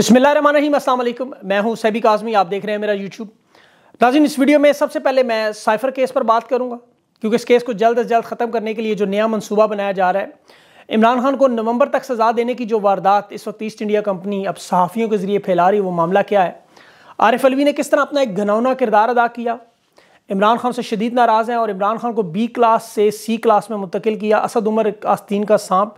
वालेकुम मैं हूं सैबिक आज़मी आप देख रहे हैं मेरा यूट्यूब नाजिन इस वीडियो में सबसे पहले मैं साइफर केस पर बात करूंगा क्योंकि इस केस को जल्द अज जल्द ख़त्म करने के लिए जो नया मनसूबा बनाया जा रहा है इमरान खान को नवंबर तक सज़ा देने की जो वारदात इस वक्त ईस्ट इंडिया कंपनी अब सहाफ़ियों के ज़रिए फैला रही वो मामला क्या है आरिफ अलवी ने किस तरह अपना एक घनौना किरदार अदा किया इमरान खान से शदीद नाराज़ हैं और इमरान खान को बी क्लास से सी क्लास में मुंतकिल किया असद उमर आस्तीन का सांप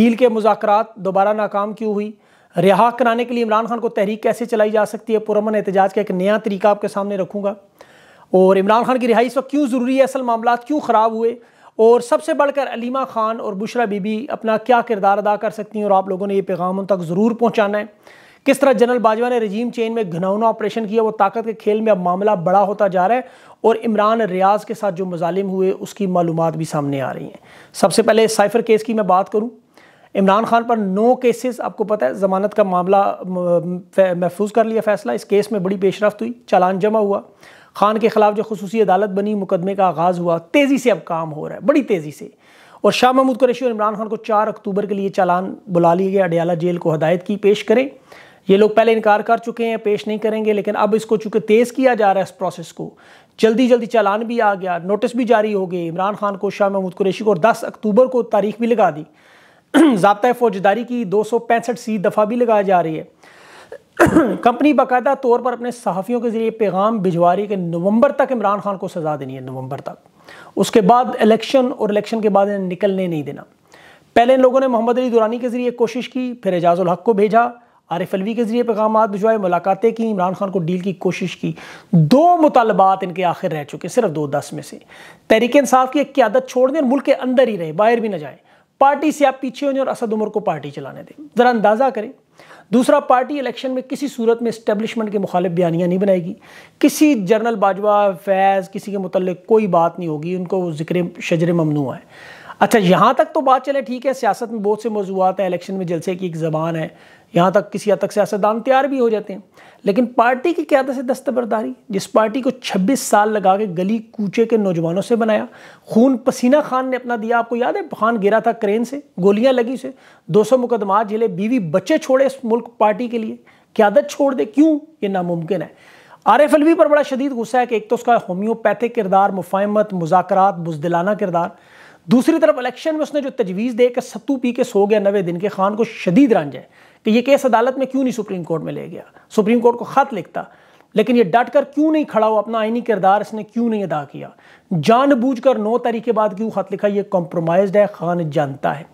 डील के मुजाकर दोबारा नाकाम क्यों हुई रिहा कराने के लिए इमरान खान को तहरीक कैसे चलाई जा सकती है पुरमन एहतजाज का एक नया तरीका आपके सामने रखूँगा और इमरान खान की रिहाई इस वक्त क्यों ज़रूरी है असल मामला क्यों ख़राब हुए और सबसे बढ़कर अलीमा ख़ान और बुशरा बीबी अपना क्या किरदार अदा कर सकती हैं और आप लोगों ने ये पैगाम उन तक ज़रूर पहुँचाना है किस तरह जनरल बाजवा ने रजीम चेन में घनौना ऑपरेशन किया वो ताकत के खेल में अब मामला बड़ा होता जा रहा है और इमरान रियाज के साथ जो मुजालिम हुए उसकी मालूम भी सामने आ रही हैं सबसे पहले साइफर केस की मैं बात करूँ इमरान खान पर नो केसेस आपको पता है ज़मानत का मामला महफूज कर लिया फैसला इस केस में बड़ी पेशरफ हुई चालान जमा हुआ खान के खिलाफ जो खसूसी अदालत बनी मुकदमे का आगाज़ हुआ तेज़ी से अब काम हो रहा है बड़ी तेज़ी से और शाह महमूद कुरेशी और इमरान खान को चार अक्टूबर के लिए चालान बुला लिए गए अडियाला जेल को हदायत की पेश करें ये लोग पहले इनकार कर चुके हैं पेश नहीं करेंगे लेकिन अब इसको चूँकि तेज़ किया जा रहा है इस प्रोसेस को जल्दी जल्दी चालान भी आ गया नोटिस भी जारी हो गए इमरान खान को शाह महमूद कुरेशी को और दस अक्टूबर को तारीख भी लगा दी जबता फौजदारी की दो सौ पैंसठ सी दफ़ा भी लगाई जा रही है कंपनी बाकायदा तौर पर अपने सहाफ़ियों के ज़रिए पैगाम भिजवा रही है कि नवंबर तक इमरान खान को सज़ा देनी है नवंबर तक उसके बाद इलेक्शन और इलेक्शन के बाद इन्हें निकलने नहीं देना पहले इन लोगों ने मोहम्मद अली दुरानी के ज़रिए कोशिश की फिर एजाज़ुल हक को भेजा आरिफ अलवी के ज़रिए पैगाम भिजवाए मुलाकातें की इमरान खान को डील की कोशिश की दो मुतालबात इनके आखिर रह चुके सिर्फ दो दस में से तहरीक इंसाफ की एक क्यादत छोड़ दें मुल्क के अंदर ही रहे बाहर भी ना जाए पार्टी से आप पीछे होने और असद उमर को पार्टी चलाने दें ज़रा अंदाज़ा करें दूसरा पार्टी इलेक्शन में किसी सूरत में इस्टेब्लिशमेंट के मुखालिफ बयानियाँ नहीं बनाएगी किसी जनरल बाजवा फैज़ किसी के मुतल कोई बात नहीं होगी उनको जिक्र शजर ममनू है अच्छा यहाँ तक तो बात चले ठीक है सियासत में बहुत से मौजूद हैं इलेक्शन में जलसे की एक ज़बान है यहाँ तक किसी हद तक सियासतदान तैयार भी हो जाते हैं लेकिन पार्टी की क्यादत से दस्तबरदारी जिस पार्टी को 26 साल लगा के गली कूचे के नौजवानों से बनाया खून पसीना खान ने अपना दिया आपको याद है खान गिरा था क्रेन से गोलियां लगी उसे 200 मुकदमा झेले बीवी बच्चे छोड़े इस मुल्क पार्टी के लिए क्यादत छोड़ दे क्यों ये नामुमकिन है आर एफ एल पर बड़ा शदीद गुस्सा है कि एक तो उसका होम्योपैथिक किरदार मुफाहमत मुजाकर बुजदिलाना किरदार दूसरी तरफ इलेक्शन में उसने जो तजवीज़ दे के सत्तू पी के सो गया नवे दिन के खान को शदीद रान है कि ये केस अदालत में क्यों नहीं सुप्रीम कोर्ट में ले गया सुप्रीम कोर्ट को ख़त लिखता लेकिन ये डट कर क्यों नहीं खड़ा हुआ अपना आइनी किरदार इसने क्यों नहीं अदा किया कर नौ तारीख के बाद क्यों ख़त लिखा ये कॉम्प्रोमाइज है खान जानता है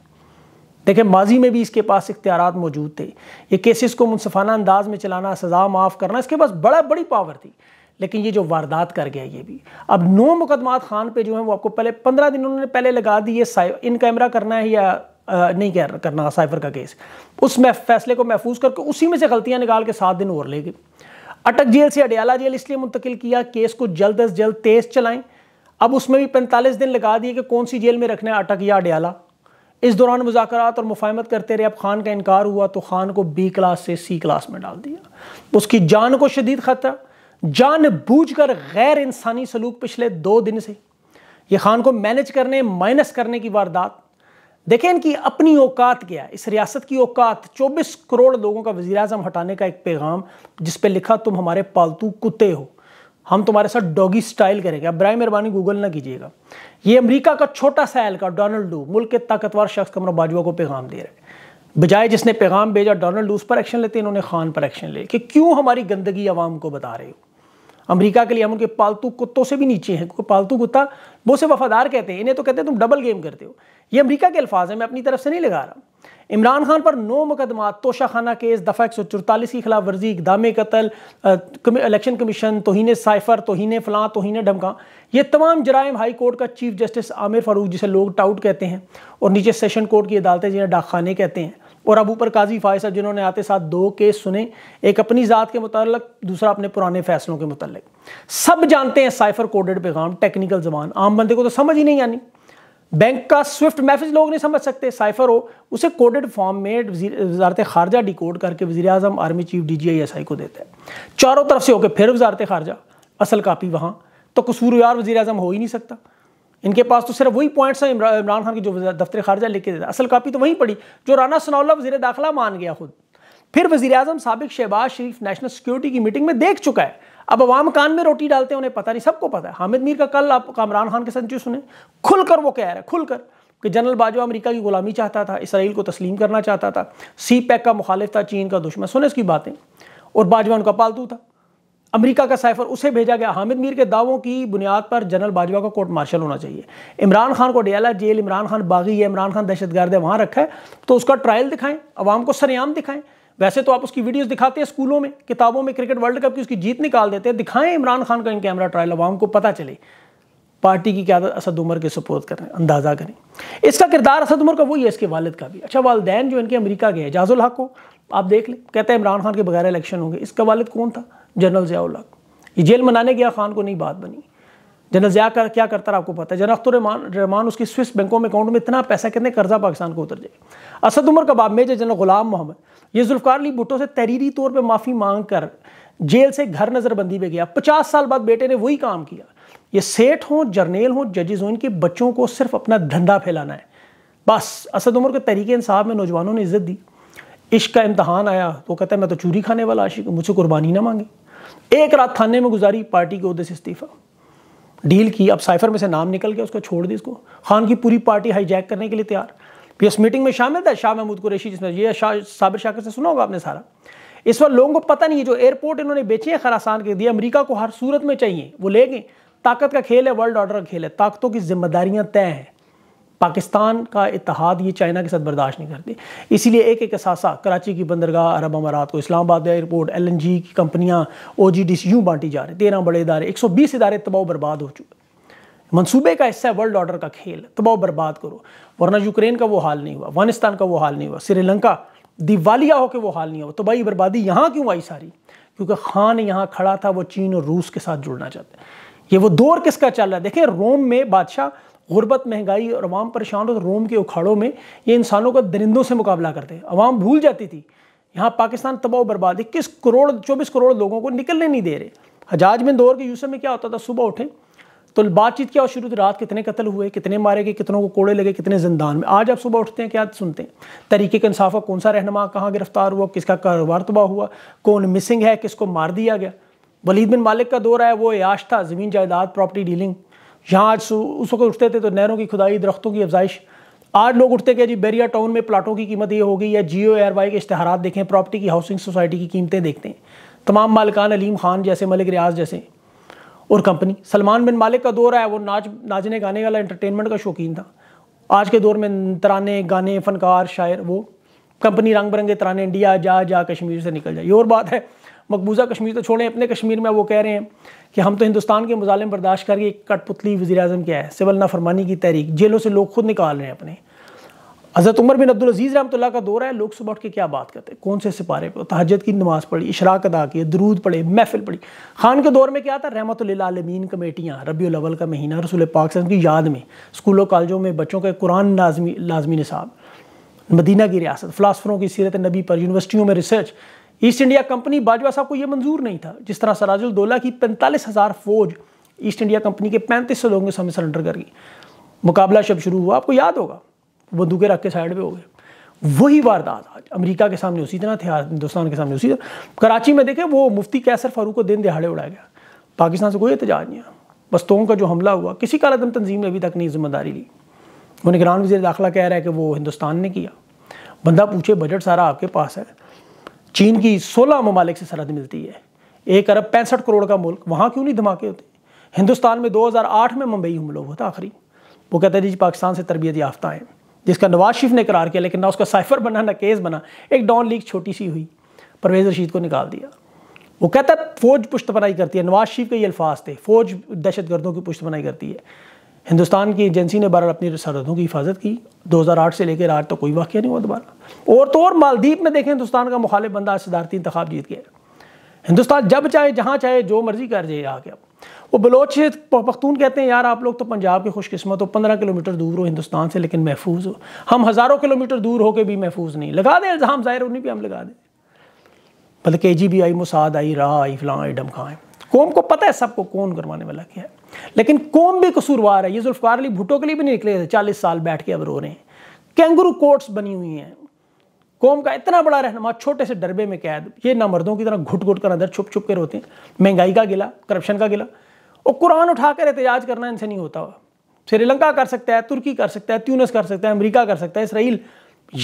देखिए माजी में भी इसके पास इख्तियार मौजूद थे ये केसेस को मुनफाना अंदाज में चलाना सज़ा माफ़ करना इसके पास बड़ा बड़ी पावर थी लेकिन ये जो वारदात कर गया ये भी अब नौ मुकदमात खान पे जो है वो आपको पहले पंद्रह दिन उन्होंने पहले लगा दिए इन कैमरा करना है या आ, नहीं कह करना साइफर का केस उस फैसले को महफूज करके उसी में से गलतियां निकाल के सात दिन और ले गए अटक जेल से अडयाला जेल इसलिए मुंतकिल किया केस को जल्द अज जल्द तेज चलाएं अब उसमें भी पैंतालीस दिन लगा दिए कि कौन सी जेल में रखना है अटक या अडयाला इस दौरान मुजाकर और मुफाहमत करते रहे अब खान का इनकार हुआ तो खान को बी क्लास से सी क्लास में डाल दिया उसकी जान को शदीद खतरा जानबूझकर गैर इंसानी सलूक पिछले दो दिन से ये खान को मैनेज करने माइनस करने की वारदात देखें इनकी अपनी औकात क्या इस रियासत की औकात 24 करोड़ लोगों का वजी अजम हटाने का एक पैगाम जिस पे लिखा तुम हमारे पालतू कुत्ते हो हम तुम्हारे साथ डॉगी स्टाइल करेंगे अब ब्राय मेहरबानी गूगल ना कीजिएगा ये अमेरिका का छोटा सा एहलकार डोनाल्ड डू मुल्क के ताकतवर शख्स कमर बाजवा को पैगाम दे रहे हैं बजाय जिसने पैगाम भेजा डोनाल्ड डू उस पर एक्शन लेते इन्होंने खान पर एक्शन ले कि क्यों हमारी गंदगी आवाम को बता रहे हो अमेरिका के लिए हम उनके पालतू कुत्तों से भी नीचे हैं क्योंकि पालतू कुत्ता वो से वफादार कहते हैं इन्हें तो कहते हैं तुम डबल गेम करते हो ये अमेरिका के अल्फाज हैं मैं अपनी तरफ से नहीं लगा रहा इमरान खान पर नौ मुकदमा तोशाखाना केस दफ़ा एक सौ चौतालीस की खिलाफ वर्जी इकदाम कतल इलेक्शन कमीशन तोहन साइफर तोहन फलां तोहन ढमका ये तमाम जराइम हाई कोर्ट का चीफ जस्टिस आमिर फारूक जिसे लोग टाउट कहते हैं और नीचे सेशन कोर्ट की अदालतें जिन्हें डाकखाने कहते हैं और अब ऊपर काजी फाय साहब जिन्होंने आते साथ दो केस सुने एक अपनी ज़ात के मतलब दूसरा अपने पुराने फैसलों के मुतलक सब जानते हैं साइफर कोडेड पैगाम टेक्निकल जबान आम बंदे को तो समझ ही नहीं आनी बैंक का स्विफ्ट मैसेज लोग नहीं समझ सकते साइफर हो उसे कोडेड फॉर्म में वजारत खारजा डिकोड करके वजी अजम army chief D G I S I को देता है चारों तरफ से होकर फिर वजारत खारजा असल कापी वहाँ तो कसूरवार वजी अजम हो ही नहीं सकता इनके पास तो सिर्फ वही पॉइंट्स हैं इमरान खान की जो दफ्तर खारजा लेके देता असल कापी तो वहीं पड़ी जो राना सनाउल्ला वजी दाखिला मान गया खुद फिर वजी अजम सबक शहबाज शरीफ नेशनल सिक्योरिटी की मीटिंग में देख चुका है अब अवाम कान में रोटी डालते हैं उन्हें पता नहीं सबको पता है हामिद मीर का कल आप कामरान खान के संचु सुने खुलकर वो कह रहे हैं खुलकर कि जनरल बाजवा अमेरिका की गुलामी चाहता था इसराइल को तस्लीम करना चाहता था सी पैक का मुखालिफ था चीन का दुश्मन सुने इसकी बातें और बाजवा उनका पालतू था अमेरिका का साइफर उसे भेजा गया हामिद मीर के दावों की बुनियाद पर जनरल बाजवा का कोर्ट मार्शल होना चाहिए इमरान खान को डियाला जेल इमरान खान बागी है इमरान खान दहशत गर्द है वहाँ रखा है तो उसका ट्रायल दिखाएं आवाम को सरेआम दिखाएं वैसे तो आप उसकी वीडियोस दिखाते हैं स्कूलों में किताबों में क्रिकेट वर्ल्ड कप की उसकी जीत निकाल देते हैं दिखाएं इमरान खान का इन कैमरा ट्रायल आवाम को पता चले पार्टी की क्या असद उमर के सपोर्ट करें अंदाज़ा करें इसका किरदार असद उमर का वही है इसके वालिद का भी अच्छा वालदेन जो इनके अमरीका गए एजाजुल हक को आप देख लें कहते हैं इमरान खान के बगैर इलेक्शन होंगे इसका वालिद कौन था जनरल ज़ियाउल्ला ये जेल मनाने गया खान को नहीं बात बनी जनरल जया कर क्या करता है आपको पता है जनरल अख्तर रहमान उसकी स्विस बैंकों में अकाउंट में इतना पैसा कितने कर्जा पाकिस्तान को उतर जाए असद उमर कबाब मेजर जनरल गुलाम मोहम्मद ये जुल्फकार अली भुट्टो से तहरीरी तौर पर माफ़ी मांग कर जेल से घर नज़रबंदी में गया पचास साल बाद बेटे ने वही काम किया ये सेठ हों जर्नेल हों जजेज हों इनके बच्चों को सिर्फ अपना धंधा फैलाना है बस असद उमर के तरीके इंसाफ में नौजवानों ने इज्जत दी इश्क का इम्तहान आया तो कहता है मैं तो चूरी खाने वाला आशिक मुझसे कुर्बानी ना मांगी एक रात थाने में गुजारी पार्टी के उदय से इस्तीफा डील की अब साइफर में से नाम निकल गया उसको छोड़ दी इसको खान की पूरी पार्टी हाईजैक करने के लिए तैयार इस मीटिंग में शामिल था शाह महमूद कुरेशी जिसमें ये शाह साबिर शाकर से सुना होगा आपने सारा इस वक्त लोगों को पता नहीं है जो एयरपोर्ट इन्होंने बेचे हैं खरासान के दिए अमरीका को हर सूरत में चाहिए वो ले गए ताकत का खेल है वर्ल्ड ऑर्डर का खेल है ताकतों की जिम्मेदारियां तय हैं पाकिस्तान का इतिहाद ये चाइना के साथ बर्दाश्त नहीं करते इसीलिए एक एक असासा कराची की बंदरगाह अरब अमारात को Islamabad airport L N G की कंपनियाँ ओ जी डी सी यूँ बांटी जा रही तेरह बड़े इदारे एक सौ बीस इदारे तबाह बर्बाद हो चुके मंसूबे का हिस्सा है वर्ल्ड ऑर्डर का खेल तबाह बर्बाद करो वरना यूक्रेन का वो हाल नहीं हुआ अफगानिस्तान का वो हाल नहीं हुआ श्रीलंका दिवालिया होकर वो हाल नहीं हुआ तबाही तो बर्बादी यहाँ क्यों आई सारी क्योंकि खान यहाँ खड़ा था वो चीन और रूस के साथ जुड़ना चाहते ये वो दौर किसका चल रहा है देखें रोम में बादशाह गुर्बत महंगाई और अवाम परेशान और तो रोम के उखाड़ों में ये इंसानों का दरिंदों से मुकाबला करते अवाम भूल जाती थी यहाँ पाकिस्तान तबाह बर्बाद इक्कीस करोड़ चौबीस करोड़ लोगों को निकलने नहीं दे रहे हजाज में दौर के यूसर में क्या होता था सुबह उठे तो बातचीत क्या शुरू थी रात कितने कत्ल हुए कितने मारे गए कितनों को कोड़े लगे कितने जिंदान में आज आप सुबह उठते हैं क्या सुनते हैं तरीके का इंसाफ का कौन सा रहनमा कहाँ गिरफ्तार हुआ किसका कारोबार तबाह हुआ कौन मिसिंग है किसको मार दिया गया वलीद बिन मालिक का दौर आया वो याश था ज़मीन जायदाद प्रॉपर्टी डीलिंग यहाँ आज उस वक्त उठते थे तो नहरों की खुदाई दरख्तों की अफजाइश आज लोग उठते कि जी बेरिया टाउन में प्लाटों की कीमत ये हो गई या जियो एयर वाई के इश्तहार देखें प्रॉपर्टी की हाउसिंग सोसाइटी की कीमतें देखते हैं तमाम मालकान अलीम खान जैसे मलिक रियाज जैसे और कंपनी सलमान बिन मालिक का दौर आया वो नाच नाचने गाने वाला एंटरटेनमेंट का शौकीन था आज के दौर में तराने गाने फनकार शायर वो कंपनी रंग बिरंगे तराने इंडिया जा जा कश्मीर से निकल जाए ये और बात है मकबूजा कश्मीर तो छोड़ें अपने कश्मीर में वो कह रहे हैं कि हम तो हिंदुस्तान के मुजालिम बर्दाश्त करके एक कटपुतली वजी अजम क्या है सिविल नाफरमानी की तहरीक जेलों से लोग खुद निकाल रहे हैं अपने हज़रत उमर बिन अब्दुल अब्दुलज़ीज़ रहमतुल्ला का दौर है लोग सुबह उठ के क्या बात करते कौन से सिपारे पर तहजद की नमाज़ पढ़ी इशराक अदा किए दरूद पढ़े महफिल पढ़ी खान के दौर में क्या था रहमत लालमीन कमेटियाँ रबी अलवल का महीना रसूल पाक की याद में स्कूलों कॉलेजों में बच्चों के कुरान लाजमी लाजमी निसाब मदीना की रियासत फ़िलासफ़रों की सीरत नबी पर यूनिवर्सिटियों में research East India Company Bajwa sahab को यह मंजूर नहीं था जिस तरह सराजुल दौला की पैंतालीस हज़ार फौज ईस्ट इंडिया कंपनी के पैंतीस सौ लोगों के सामने सरेंडर कर गई मुकाबला शब शुरू हुआ आपको याद होगा बंदूकें रख के साइड पर हो गए वही वारदात आज अमेरिका के सामने उसी तरह थे हिंदुस्तान के सामने उसी तरह कराची में देखें वो मुफ्ती कैसर फारूक को दिन दिहाड़े उड़ाया गया पाकिस्तान से कोई एहतजाज नहीं आया बस्तों का जो हमला हुआ किसी कालादम तंजीम ने अभी तक नहीं जिम्मेदारी ली वो निगरान वजी दाखिला कह रहा है कि वो हिंदुस्तान ने किया बंदा पूछे बजट सारा आपके पास है चीन की सोलह ममालिक से सरहद मिलती है एक अरब पैंसठ करोड़ का मुल्क वहाँ क्यों नहीं धमाके होते हिंदुस्तान में 2008 में मुंबई हमला हुआ था आखिरी वो कहते हैं जी पाकिस्तान से तरबियत याफ्ता हैं जिसका नवाज शरीफ ने करार किया लेकिन ना उसका साइफर बना ना केस बना एक डॉन लीग छोटी सी हुई परवेज रशीद को निकाल दिया वो कहता है फौज पुश्त बनाई करती है नवाज शरीफ के ये अल्फाज थे फौज दहशत गर्दों की पुश्त बनाई करती है हिंदुस्तान की एजेंसी ने बहरहाल अपनी सरहदों की हिफाजत की 2008 से लेकर आज तक तो कोई वाक्य नहीं हुआ दोबारा और तो और मालदीप में देखें हिंदुस्तान का मुखाल बंदा सदारती इंतब जीत गया हिंदुस्तान जब चाहे जहाँ चाहे जो मर्जी कर जाए आके अब वो बलोच पख्तून कहते हैं यार आप लोग तो पंजाब की खुशकस्मत हो पंद्रह किलोमीटर दूर हो हिंदुस्तान से लेकिन महफूज हो हम हज़ारों किलोमीटर दूर होकर भी महफूज नहीं लगा दें इल्ज़ाम ज़ाहिर उन्हीं पर हम लगा दें बल्कि के जी भी आई मुसाद आई राह आई फ़लाँ आई डमखाएँ कौम को पता है सबको कौन करवाने वाला क्या है लेकिन कौम भी कसूरवार है ये जुल्फकार अली भुटो के लिए भी नहीं निकले थे चालीस साल बैठ के अब रो रहे हैं कैंगरू कोर्ट्स बनी हुई हैं कौम का इतना बड़ा रहनुमा छोटे से डरबे में कैद ये ना मर्दों की तरह घुट घुट कर अंदर छुप छुप के रोते हैं महंगाई का गिला करप्शन का गिला और कुरान उठा कर एहतजाज करना इनसे नहीं होता श्रीलंका कर सकता है तुर्की कर सकता है त्यूनस कर सकता है अमरीका कर सकता है इसराइल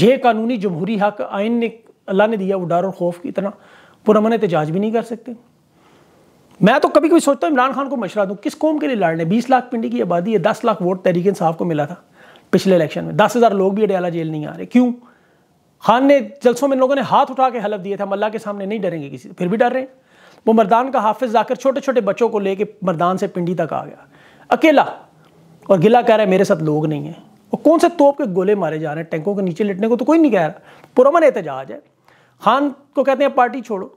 ये कानूनी जमहूरी हक आइन ने अल्लाह ने दिया वो डर और खौफ की तरह पुरमन एहतजाज भी नहीं कर सकते मैं तो कभी कभी सोचता हूँ इमरान खान को मशरा दूँ किस कौम के लिए लड़ने बीस लाख पिंडी की आबादी है दस लाख वोट तहरीक साहब को मिला था पिछले इलेक्शन में दस हज़ार लोग भी अडयाला जेल नहीं आ रहे क्यों खान ने जलसों में लोगों ने हाथ उठा के हलफ दिए थे मल्ला के सामने नहीं डरेंगे किसी फिर भी डर रहे हैं वो मरदान का हाफिज जाकर छोटे छोटे बच्चों को लेके मरदान से पिंडी तक आ गया अकेला और गिला कह रहा है मेरे साथ लोग नहीं हैं और कौन से तोप के गोले मारे जा रहे हैं टैंकों के नीचे लेटने को तो कोई नहीं कह रहा पुरमन एहतजाज है खान को कहते हैं पार्टी छोड़ो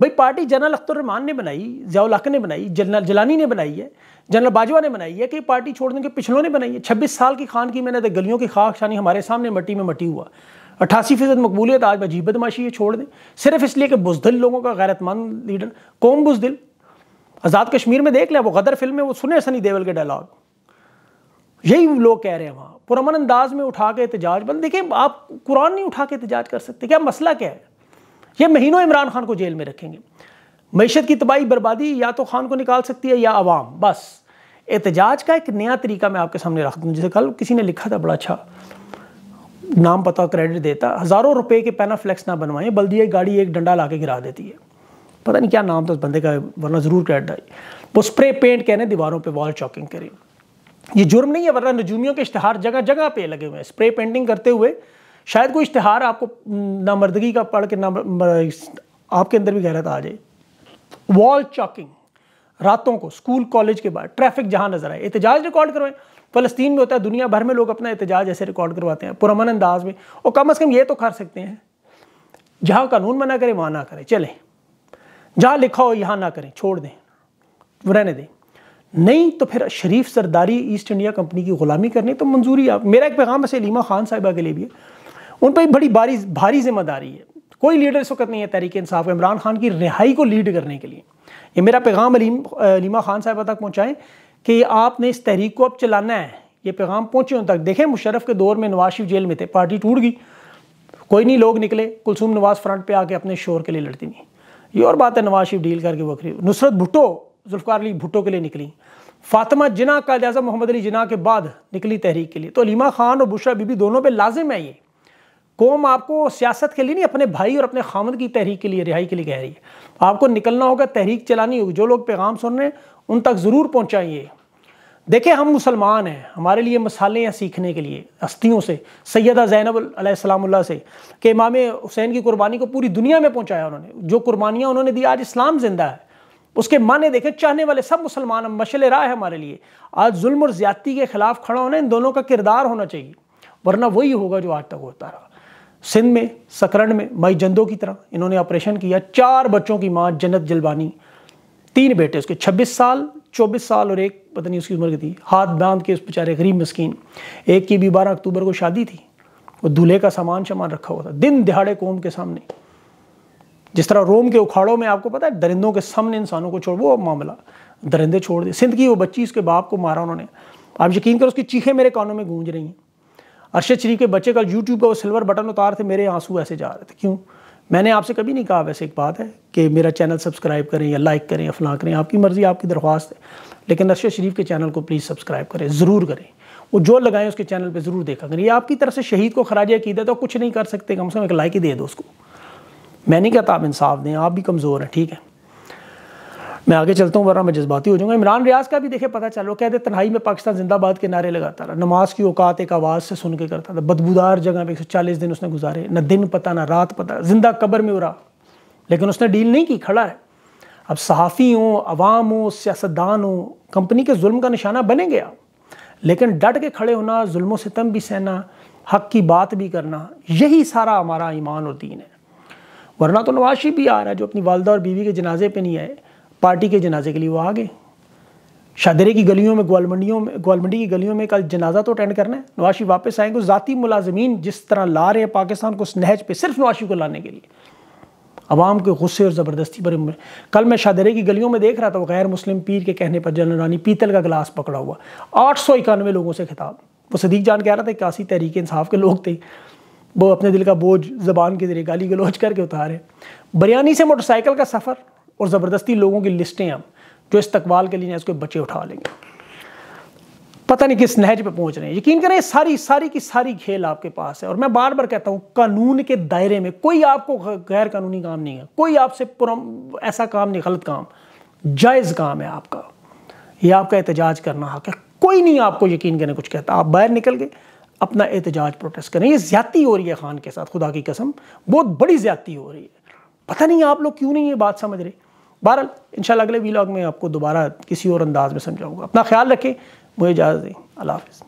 भाई पार्टी जनरल अख्तर रहमान ने बनाई जयाउल हक ने बनाई जनरल जलानी ने बनाई है जनरल बाजवा ने बनाई है कि पार्टी छोड़ने के पिछलों ने बनाई है छब्बीस साल की खान की मैंने तो गलियों की खाक शानी हमारे सामने मट्टी में मटी हुआ अट्ठासी फीसद मकबूलियत आज अजीब बदमाशी है छोड़ दें सिर्फ इसलिए कि बुजदिल लोगों का गैरतमंद लीडर कौम बुजदिल आज़ाद कश्मीर में देख लिया वो गदर फिल्म में वो सुने सनी देवल के डायलॉग यही लोग कह रहे हैं वहाँ पुरमन अंदाज में उठा के एहतजाज बंद देखिए आप कुरान नहीं उठा के एहतजाज कर सकते क्या मसला क्या है ये महीनों इमरान खान को जेल में रखेंगे मीशत की तबाही बर्बादी या तो खान को निकाल सकती है या आवाम बस एहतजाज का एक नया तरीका मैं आपके सामने रख दूँ जैसे कल किसी ने लिखा था बड़ा अच्छा नाम पता क्रेडिट देता हज़ारों रुपए के पैना फ्लैक्स ना बनवाएं बल्दिया गाड़ी एक डंडा ला के गिरा देती है पता नहीं क्या नाम था उस बंदे का वरना ज़रूर क्रेडिट आई वो स्प्रे पेंट कहने दीवारों पर वॉल चॉकिंग करें ये जुर्म नहीं है वरना नजूमियों के इश्तहार जगह जगह पे लगे हुए हैं स्प्रे पेंटिंग करते हुए शायद कोई इश्तहार आपको नामर्दगी का पढ़ के नाम आपके अंदर भी गहरत आ जाए वॉल चॉकिंग रातों को स्कूल कॉलेज के बाद ट्रैफिक जहां नजर आए एहतजाज रिकॉर्ड करवाएं फ़लस्तीन में होता है दुनिया भर में लोग अपना एहतजाज ऐसे रिकॉर्ड करवाते हैं पुरमन अंदाज में और कम अज़ कम ये तो कर सकते हैं जहाँ कानून मना करें वहाँ ना करें चले जहाँ लिखा हो यहाँ ना करें छोड़ दें रहने दें नहीं तो फिर शरीफ सरदारी ईस्ट इंडिया कंपनी की गुलामी करनी तो मंजूरी आप मेरा एक पैगाम वैसे लीमा खान साहिबा के लिए भी है उन पर बड़ी भारी भारी जिम्मेदारी है कोई लीडर इस वक्त नहीं है तहरीक इंसाफ इमरान खान की रिहाई को लीड करने के लिए ये मेरा पैगाम अलीम अलीमा खान साहब तक पहुँचाएँ कि आपने इस तहरीक को अब चलाना है ये पैगाम पहुँचे उन तक देखें मुशरफ के दौर में नवाज शरीफ जेल में थे पार्टी टूट गई कोई नहीं लोग निकले कुलसुम नवाज फ्रंट पर आके अपने शोर के लिए लड़ती नहीं ये और बात है नवाज शिफ डील करके वक्री नुसरत भुट्टो जुल्फ़ार अली भुट्टो के लिए निकली फातिमा जिना कायद अजम मोहम्मद अली जिना के बाद निकली तहरीक के लिए तो अलीमा खान और बुशरा बीबी दोनों पर लाजिम है ये कौम आपको सियासत के लिए नहीं अपने भाई और अपने खामद की तहरीक के लिए रिहाई के लिए कह रही है आपको निकलना होगा तहरीक चलानी होगी जो लोग पैगाम सुन रहे हैं उन तक ज़रूर पहुँचाइए देखें हम मुसलमान हैं हमारे लिए मसाले हैं सीखने के लिए हस्तियों से सैदा जैनबल्ला से कि इमाम हुसैन की कुर्बानी को पूरी दुनिया में पहुँचाया उन्होंने जो कुर्बानियाँ उन्होंने दी आज इस्लाम ज़िंदा है उसके माने देखे चाहने वाले सब मुसलमान मशल राय है हमारे लिए आज जुल्म और ज़्यादती के ख़िलाफ़ खड़ा होना इन दोनों का किरदार होना चाहिए वरना वही होगा जो आज तक होता रहा सिंध में सकरण में मई जंदो की तरह इन्होंने ऑपरेशन किया चार बच्चों की माँ जन्नत जलवानी तीन बेटे उसके 26 साल 24 साल और एक पता नहीं उसकी उम्र की थी हाथ बांध के उस बेचारे गरीब मस्किन एक की भी बारह अक्टूबर को शादी थी और दूल्हे का सामान सामान रखा हुआ था दिन दिहाड़े कौम के सामने जिस तरह रोम के उखाड़ों में आपको पता है दरिंदों के सामने इंसानों को छोड़ वो मामला दरिंदे छोड़ दे सिंध की वो बच्ची उसके बाप को मारा उन्होंने आप यकीन करो उसकी चीखें मेरे कानों में गूंज रही हैं अरशद शरीफ के बच्चे का यूट्यूब का वो सिल्वर बटन उतार थे मेरे आंसू ऐसे जा रहे थे क्यों मैंने आपसे कभी नहीं कहा वैसे एक बात है कि मेरा चैनल सब्सक्राइब करें या लाइक करें या फलां करें आपकी मर्ज़ी आपकी दरख्वास्त है लेकिन अरशद शरीफ के चैनल को प्लीज़ सब्सक्राइब करें ज़रूर करें वो जो लगाएं उसके चैनल पे ज़रूर देखा करें ये आपकी तरफ से शहीद को खराज की तो कुछ नहीं कर सकते कम से कम एक लाइक ही दे दो उसको मैंने कहता आप इंसाफ दें आप भी कमज़ोर हैं ठीक है मैं आगे चलता हूँ वरना मैं जज्बाती हो जाऊँगा इमरान रियाज का भी देखे पता चलो कहते तनहाई में पाकिस्तान जिंदाबाद के नारे लगाता रहा नमाज की औकात एक आवाज़ से सुन के करता था बदबूदार जगह पर एक सौ चालीस दिन उसने गुजारे न दिन पता ना रात पता जिंदा कबर में उड़ा लेकिन उसने डील नहीं की खड़ा है अब सहाफ़ी हों अवाम हों सियासतदान हों कंपनी के जुल्म का निशाना बने गया लेकिन डट के खड़े होना जुल्म सितम भी सहना हक की बात भी करना यही सारा हमारा ईमान और दीन है वरना तो नवाशी भी आ रहा है जो अपनी वालदा और बीवी के जनाजे पे नहीं आए पार्टी के जनाजे के लिए वो आ गए शादरे की गलियों में ग्वालमंडियों में ग्वालमंडी की गलियों में कल जनाजा तो अटेंड करना है नवाशी वापस आएंगे ज़ाती मुलाजमीन जिस तरह ला रहे हैं पाकिस्तान को उस नहज पर सिर्फ नवाशी को लाने के लिए आवाम के गुस्से और ज़बरदस्ती पर कल मैं शादरे की गलियों में देख रहा था वो गैर मुस्लिम पीर के कहने पर जनरल रानी पीतल का गिलास पकड़ा हुआ आठ सौ इक्यानवे लोगों से खिताब वो सदीक जान कह रहा था इक्यासी तहरीक इंसाफ के लोग थे वो अपने दिल का बोझ ज़बान के ज़रिए गाली गलोच करके उतारे बरियानी से मोटरसाइकिल का सफ़र और ज़बरदस्ती लोगों की लिस्टें हम जो इस्तकबाल के लिए ना इसके बच्चे उठा लेंगे पता नहीं किस नहज पे पहुंच रहे हैं यकीन करें सारी सारी की सारी खेल आपके पास है और मैं बार बार कहता हूं कानून के दायरे में कोई आपको गैर कानूनी काम नहीं है कोई आपसे ऐसा काम नहीं गलत काम जायज़ काम है आपका ये आपका एहतजाज करना हक है कोई नहीं आपको यकीन करें कुछ कहता आप बाहर निकल गए अपना एहतजाज प्रोटेस्ट करें यह ज्यादा हो रही है खान के साथ खुदा की कसम बहुत बड़ी ज्यादा हो रही है पता नहीं आप लोग क्यों नहीं ये बात समझ रहे बहरहाल इन अगले वीलॉग में आपको दोबारा किसी और अंदाज में समझाऊंगा अपना ख्याल रखें मुझे इजाज़त दें अल्लाह हाफिज़